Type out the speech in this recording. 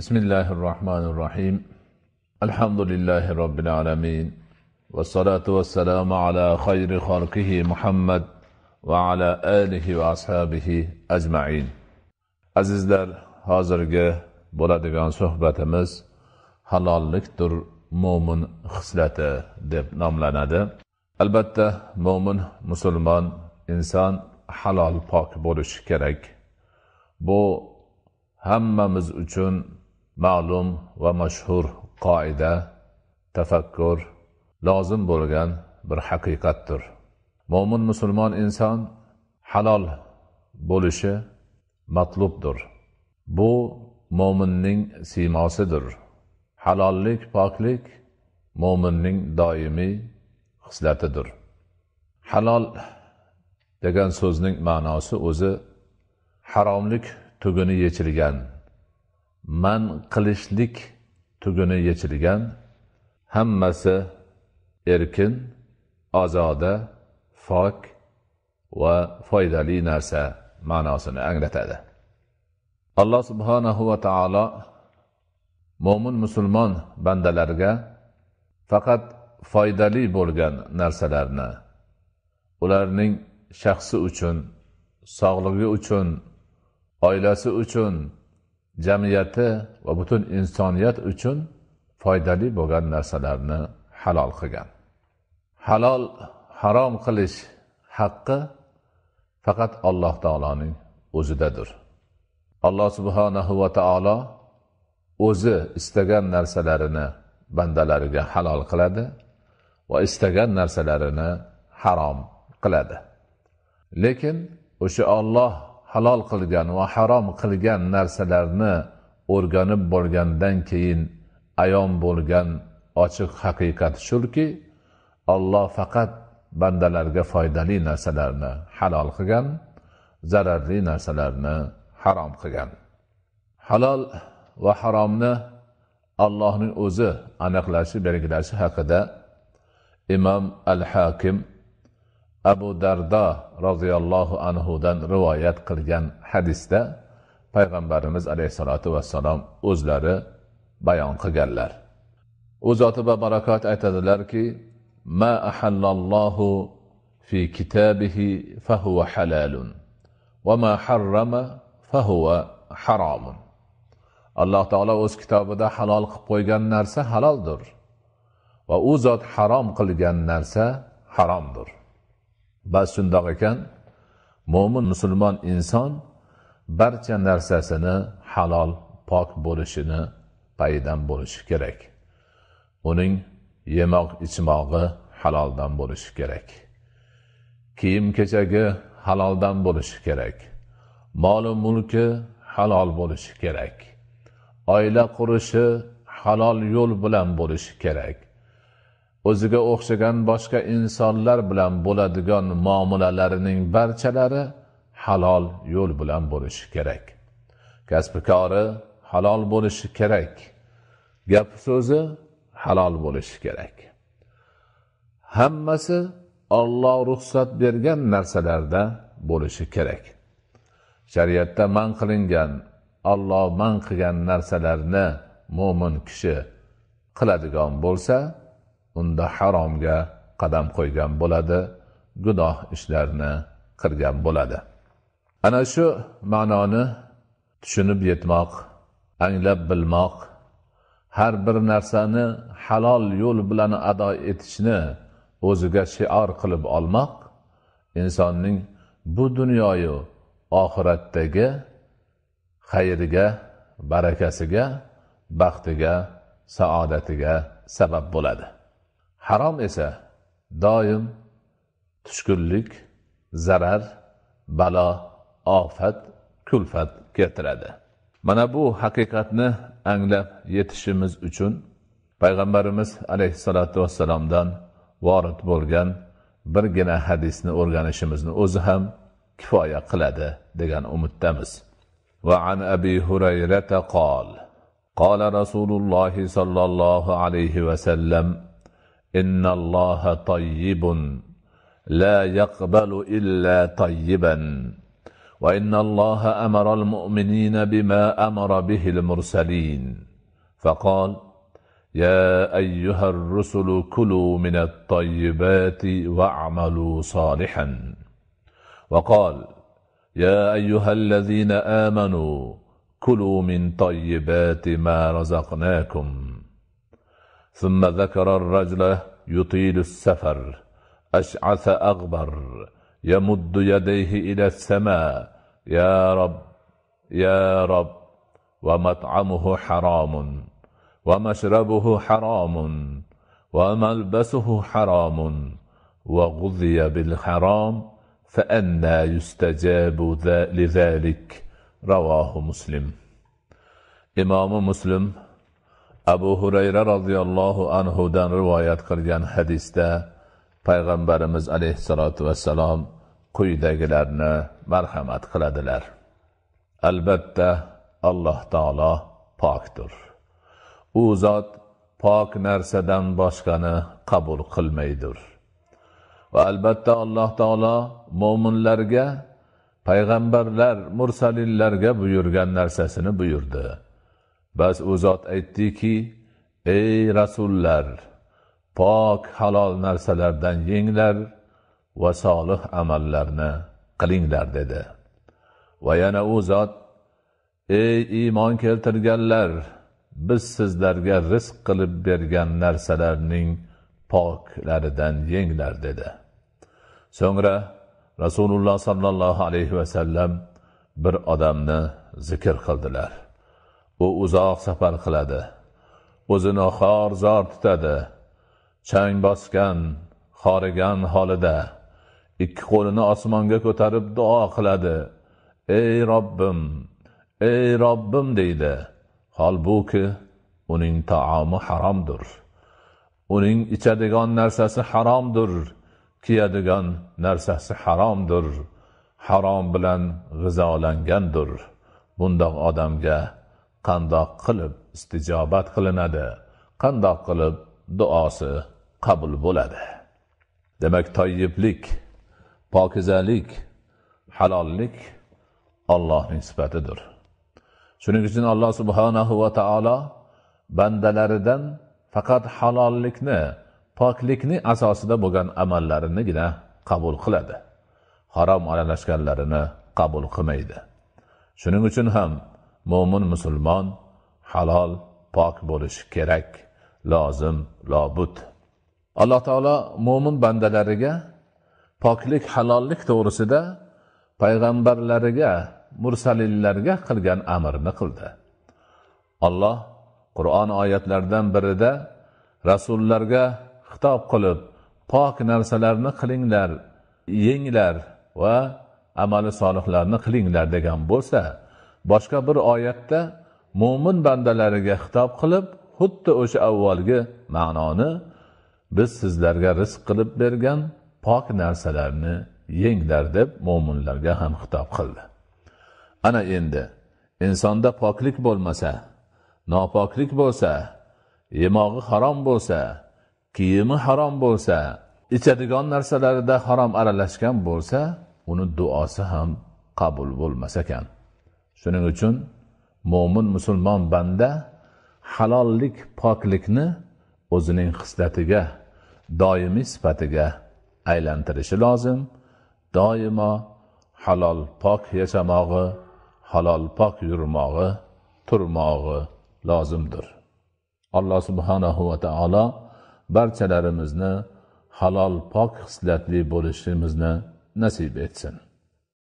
بسم الله الرحمن الرحيم الحمد لله رب العالمين والصلاة والسلام على خير خلقه محمد وعلى آله وأصحابه أجمعين azizlar hozirgi bo'ladigan suhbatimiz halollikdir mo'min xislati deb nomlanadi albatta mo'min musulmon inson halol pok bo'lishi kerak bu hammamiz uchun ma'lum va mashhur qoida tafakkur lozim bo'lgan bir haqiqatdir mo'min musulmon inson halol bo'lishi matlubdir bu mo'minning siymosidir halollik poklik mo'minning doimiy xislatidir halol degan so'zning ma'nosi o'zi haromlik tuguni yechilgan man qilishlik tuguni yechilgan hammasi erkin ozoda pok va foydali narsa ma'nosini anglatadi alloh subhanahu va taolo mo'min musulmon bandalarga faqat foydali bo'lgan narsalarni ularning shaxsi uchun sog'lig'i uchun oilasi uchun jamiyati va butun insoniyat uchun foydali bo'lgan narsalarni halol qilgan halol harom qilish haqqi faqat alloh taoloning o'zidadir alloh subhanahu va taolo o'zi istagan narsalarini bandalariga halol qiladi va istagan narsalarini harom qiladi lekin o'sha olloh halol qilgan va harom qilgan narsalarni o'rganib bo'lgandan keyin ayon bo'lgan ochiq haqiqat shuki olloh faqat bandalarga foydali narsalarni halol qilgan zararli narsalarni harom qilgan halol va haromni allohning o'zi aniqlashi belgilashi haqida imom al hakim abu dardo roziyallohu anhudan rivoyat qilgan hadisda payg'ambarimiz alayhissalotu vassalom o'zlari bayon qilganlar u zoti va barakot aytadilarki ma ahallallohu fi kitabihi fahuva halalun va ma harrama fahuva haromun alloh taolo o'z kitobida halol qilib qo'ygan narsa haloldir va u zot harom qilgan narsa haromdir ba'zi shundoq ekan mo'min musulmon inson barcha narsasini halol pok bo'lishini paydan bo'lishi kerak uning yemoq ichmog'i haloldan bo'lishi kerak kiyim kechagi haloldan bo'lishi kerak moli mulki halol bo'lishi kerak oila qurishi halol yo'l bilan bo'lishi kerak o'ziga o'xshagan boshqa insonlar bilan bo'ladigan muomalalarining barchalari halol yo'l bilan bo'lishi kerak kasbi kori halol bo'lishi kerak gap so'zi halol bo'lishi kerak hammasi olloh ruxsat bergan narsalarda bo'lishi kerak shariatda man qilingan olloh man qilgan narsalarni mo'min kishi qiladigan bo'lsa unda haromga qadam qo'ygan bo'ladi gunoh ishlarni qilgan bo'ladi ana shu ma'noni tushunib yetmoq anglab bilmoq har bir narsani halol yo'l bilan ado etishni o'ziga shior qilib olmoq insonning bu dunyoyu oxiratdagi xayriga barakasiga baxtiga saodatiga sabab bo'ladi harom esa doim tushkunlik zarar balo ofat kulfat keltiradi mana bu haqiqatni anglab yetishimiz uchun payg'ambarimiz alayhissalotu vassalomdan vorid bo'lgan birgina hadisni o'rganishimizni o'zi ham kifoya qiladi degan umiddamiz وعن أبي هريرة قال قال رسول الله صلى الله عليه وسلم إن الله طيب لا يقبل إلا طيبا وإن الله أمر المؤمنين بما أمر به المرسلين فقال يا أيها الرسل كلوا من الطيبات واعملوا صالحا وقال يا أيها الذين آمنوا كلوا من طيبات ما رزقناكم ثم ذكر الرجل يطيل السفر أشعث أغبر يمد يديه إلى السماء يا رب يا رب ومطعمه حرام ومشربه حرام وملبسه حرام وغذي بالحرام فأنى يستجاب لذلك رواه مسلم إمام مسلم abu hurayra roziyallohu anhudan rivoyat qilgan hadisda payg'ambarimiz alayhissalotu vassalom quyidagilarni marhamat qiladilar albatta alloh taolo pokdir u zot pok narsadan boshqani qabul qilmaydir va albatta alloh taolo mo'minlarga payg'ambarlar mursalinlarga buyurgan narsasini buyurdi bas u zot aytdiki ey rasullar pok halol narsalardan yenglar va solih amallarni qilinglar dedi va yana u zot ey iymon keltirganlar biz sizlarga rizq qilib bergan narsalarning poklaridan yenglar dedi so'ngra rasululloh sollallohu alayhi vasallam bir odamni zikr qildilar u uzoq safar qiladi o'zini xor zor tutadi chang bosgan xorigan holida ikki qo'lini osmonga ko'tarib duo qiladi ey robbim ey robbim deydi holbuki uning taomi haromdir uning ichadigan narsasi haromdir kiyadigan narsasi haromdir harom bilan g'izolangandir bundoq odamga qandoq qilib istijobat qilinadi qandoq qilib duosi qabul bo'ladi demak toyiblik pokizalik halollik ollohning sifatidir shuning uchun alloh subhanahu va taolo bandalaridan faqat halollikni poklikni asosida bo'lgan amallarinigina qabul qiladi harom aralashganlarini qabul qilmaydi shuning uchun ham mo'min musulmon halol pok bo'lishi kerak lozim lobud alloh taolo mo'min bandalariga poklik halollik to'g'risida payg'ambarlariga mursalillarga qilgan amrni qildi olloh qur'on oyatlaridan birida rasullarga xitob qilib pok narsalarni qilinglar yenglar va amali solihlarni qilinglar degan bo'lsa boshqa bir oyatda mo'min bandalariga xitob qilib xuddi o'sha avvalgi ma'noni biz sizlarga rizq qilib bergan pok narsalarni yenglar deb mo'minlarga ham xitob qildi ana endi insonda poklik bo'lmasa nopoklik bo'lsa yemog'i harom bo'lsa kiyimi harom bo'lsa ichadigan narsalarida harom aralashgan bo'lsa uni duosi ham qabul bo'lmas ekan shuning uchun mo'min musulmon banda halollik poklikni o'zining xislatiga doimiy sifatiga aylantirishi lozim doimo halol pok yashamog'i halol pok yurmog'i turmog'i lozimdir alloh subhanahu va taolo barchalarimizni halol pok hislatli bo'lishimizni nasib etsin